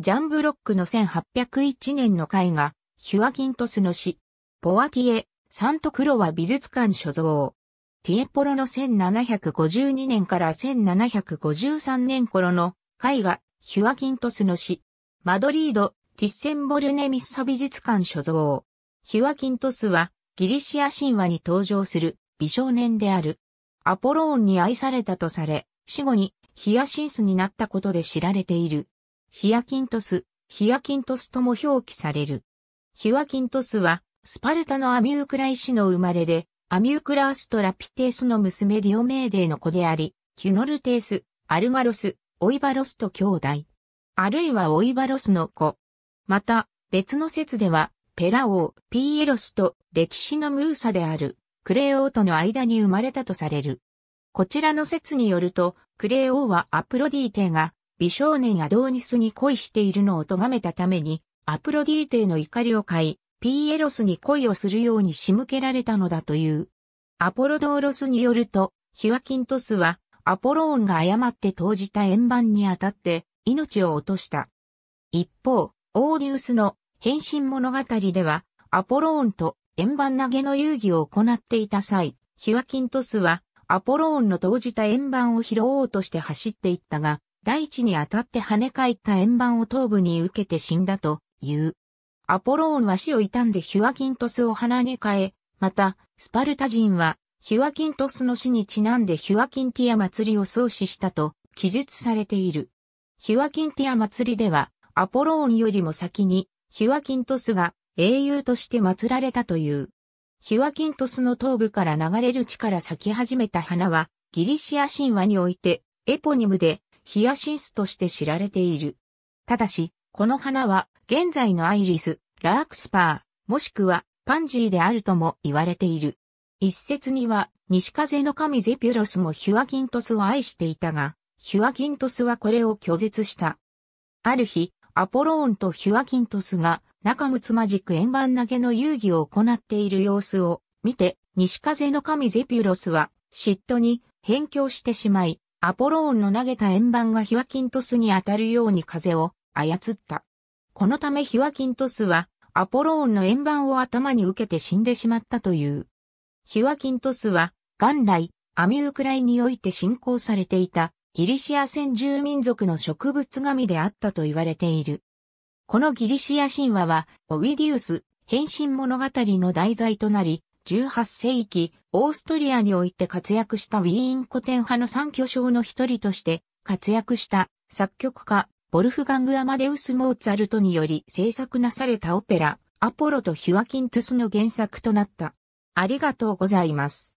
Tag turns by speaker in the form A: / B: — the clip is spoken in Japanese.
A: ジャンブロックの1801年の絵画、ヒュアキントスの詩、ポワティエ、サントクロは美術館所蔵。ティエポロの1752年から1753年頃の絵画、ヒュアキントスの詩、マドリード、ティッセンボルネミッサ美術館所蔵。ヒュアキントスはギリシア神話に登場する美少年である。アポローンに愛されたとされ、死後にヒアシンスになったことで知られている。ヒアキントス、ヒアキントスとも表記される。ヒワキントスは、スパルタのアミュークライ氏の生まれで、アミュークラースとラピテースの娘ディオメーデーの子であり、キュノルテース、アルガロス、オイバロスと兄弟。あるいはオイバロスの子。また、別の説では、ペラ王、ピーエロスと歴史のムーサである、クレオ王との間に生まれたとされる。こちらの説によると、クレオ王はアプロディーテが美少年アドーニスに恋しているのを咎めたために、アプロディーテの怒りを買い、ピーエロスに恋をするように仕向けられたのだという。アポロドーロスによると、ヒュアキントスは、アポローンが誤って投じた円盤にあたって、命を落とした。一方、オーディウスの変身物語では、アポローンと円盤投げの遊戯を行っていた際、ヒュアキントスは、アポローンの投じた円盤を拾おうとして走っていったが、大地に当たって跳ね返った円盤を頭部に受けて死んだという。アポローンは死を悼んでヒュアキントスを鼻に変え、また、スパルタ人は、ヒュアキントスの死にちなんでヒュアキンティア祭りを創始したと記述されている。ヒュアキンティア祭りでは、アポローンよりも先に、ヒュアキントスが英雄として祀られたという。ヒュアキントスの頭部から流れる地から咲き始めた花は、ギリシア神話において、エポニムで、ヒヤシンスとして知られている。ただし、この花は現在のアイリス、ラークスパー、もしくはパンジーであるとも言われている。一説には、西風の神ゼピュロスもヒュアギントスを愛していたが、ヒュアギントスはこれを拒絶した。ある日、アポローンとヒュアギントスが仲睦まじく円盤投げの遊戯を行っている様子を見て、西風の神ゼピュロスは嫉妬に返境してしまい、アポローンの投げた円盤がヒワキントスに当たるように風を操った。このためヒワキントスはアポローンの円盤を頭に受けて死んでしまったという。ヒワキントスは元来アミュークライにおいて信仰されていたギリシア先住民族の植物神であったと言われている。このギリシア神話はオウィディウス変身物語の題材となり、18世紀、オーストリアにおいて活躍したウィーン古典派の三巨匠の一人として活躍した作曲家、ボルフガング・アマデウス・モーツァルトにより制作なされたオペラ、アポロとヒュアキントゥスの原作となった。ありがとうございます。